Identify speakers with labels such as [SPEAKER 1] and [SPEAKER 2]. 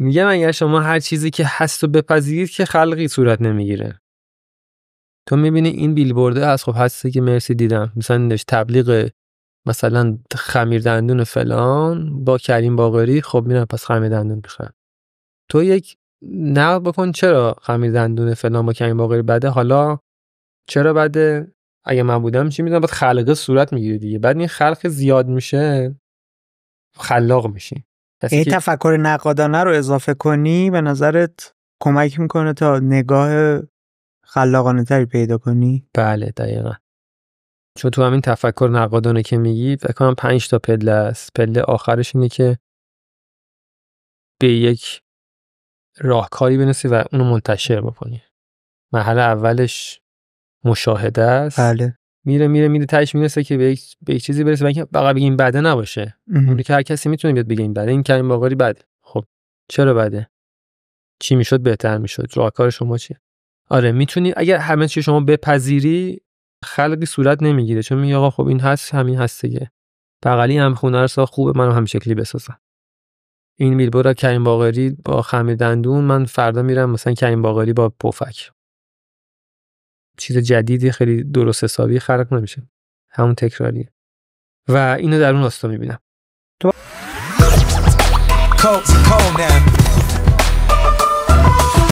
[SPEAKER 1] میگم اگر شما هر چیزی که هست و بپذیرید که خلقی صورت نمیگیره تو میبینی این بیلبورده از خب هستی که مرسی دیدم مثلا تبلیغ مثلا خمیر دندون فلان با کریم باقری خب میرن پس خمیر دندون میخرن تو یک نقد بکن چرا خمیر دندون فلان با کریم باقری بده حالا چرا بده اگه من بودم چی میدونم باید خلقه صورت میگیره دیگه بعد این خلق زیاد میشه خلاق میشی این تفکر نقادانه رو اضافه کنی به نظرت کمک میکنه تا نگاه خلاقانه تری پیدا کنی بله دقیقا چون تو همین تفکر نقادانه که میگی فکر کنم پنج تا پله است پله آخرش اینه که به یک راهکاری بنسی و اونو منتشر بکنی مرحله اولش مشاهده است بله. میره میره میره تاش میرسه که به یک به چیزی برسه و اینکه فقط بگیم بده نباشه اون که هر کسی میتونه بیاد بگه این بده این کریم باقری بده خب چرا بده چی میشد بهتر میشد کار شما چیه آره میتونی اگر همه چی شما بپذیری خلقی صورت نمیگیره چون میگه آقا خب این هست همین هست دیگه بغلی هم خونه رو ساخت خوبه منم هم شکلی بسازم این میلبورا کریم باقری با خمیر دندون من فردا میرم مثلا کریم باقری با پفک چیز جدیدی خیلی درست حسابی خلق نمیشه همون تکراریه و اینو در اون راستا میبینم